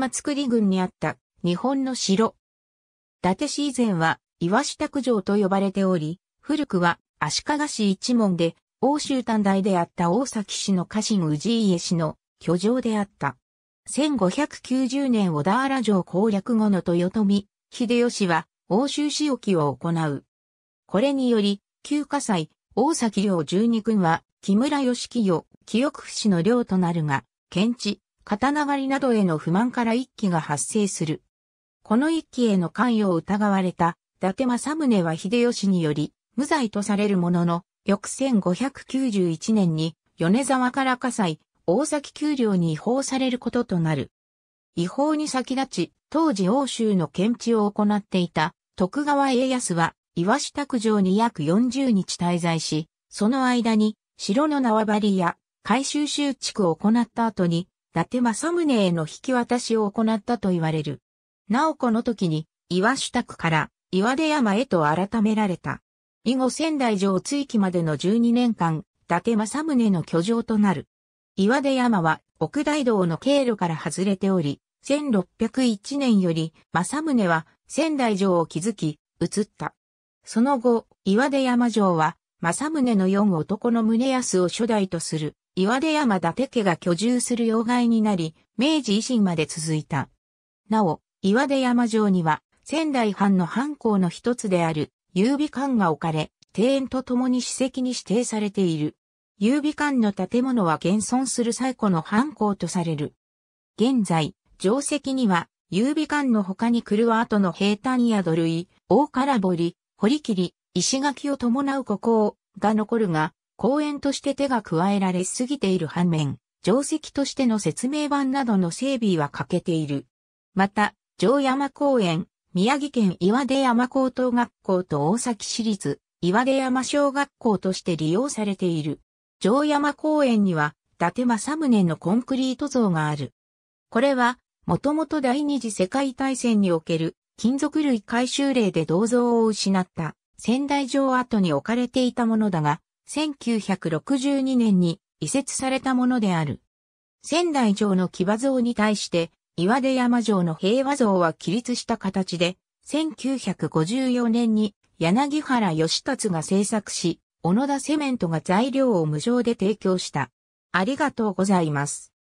松り郡にあった日本の城。伊達市以前は岩下九城と呼ばれており、古くは足利市一門で欧州短大であった大崎市の家臣氏家氏の居城であった。1590年小田原城攻略後の豊臣、秀吉は欧州仕置きを行う。これにより、旧火災、大崎領十二軍は木村義清、清久氏の領となるが、検地、刀狩りなどへの不満から一揆が発生する。この一揆への関与を疑われた、伊達政宗は秀吉により、無罪とされるものの、翌1591年に、米沢から火災、大崎丘陵に違法されることとなる。違法に先立ち、当時欧州の検知を行っていた徳川家康は、岩下卓上に約40日滞在し、その間に、城の縄張りや改修修築を行った後に、伊達政宗への引き渡しを行ったと言われる。なおこの時に、岩主宅から岩出山へと改められた。以後仙台城追記までの12年間、伊達政宗の居城となる。岩出山は奥大道の経路から外れており、1601年より政宗は仙台城を築き、移った。その後、岩出山城は政宗の四男の宗康を初代とする岩出山伊達家が居住する要害になり、明治維新まで続いた。なお、岩出山城には、仙台藩の藩校の一つである、優美館が置かれ、庭園と共に史跡に指定されている。優美館の建物は現存する最古の藩校とされる。現在、城石には、優美館の他に来る跡の平坦や土塁、大空堀、堀切、石垣を伴う孤校が残るが、公園として手が加えられすぎている反面、定石としての説明板などの整備は欠けている。また、城山公園、宮城県岩出山高等学校と大崎市立岩出山小学校として利用されている。城山公園には、伊達政宗のコンクリート像がある。これは、もともと第二次世界大戦における金属類回収令で銅像を失った仙台城跡に置かれていたものだが、1962年に移設されたものである。仙台城の騎馬像に対して、岩出山城の平和像は起立した形で、1954年に柳原義達が制作し、小野田セメントが材料を無償で提供した。ありがとうございます。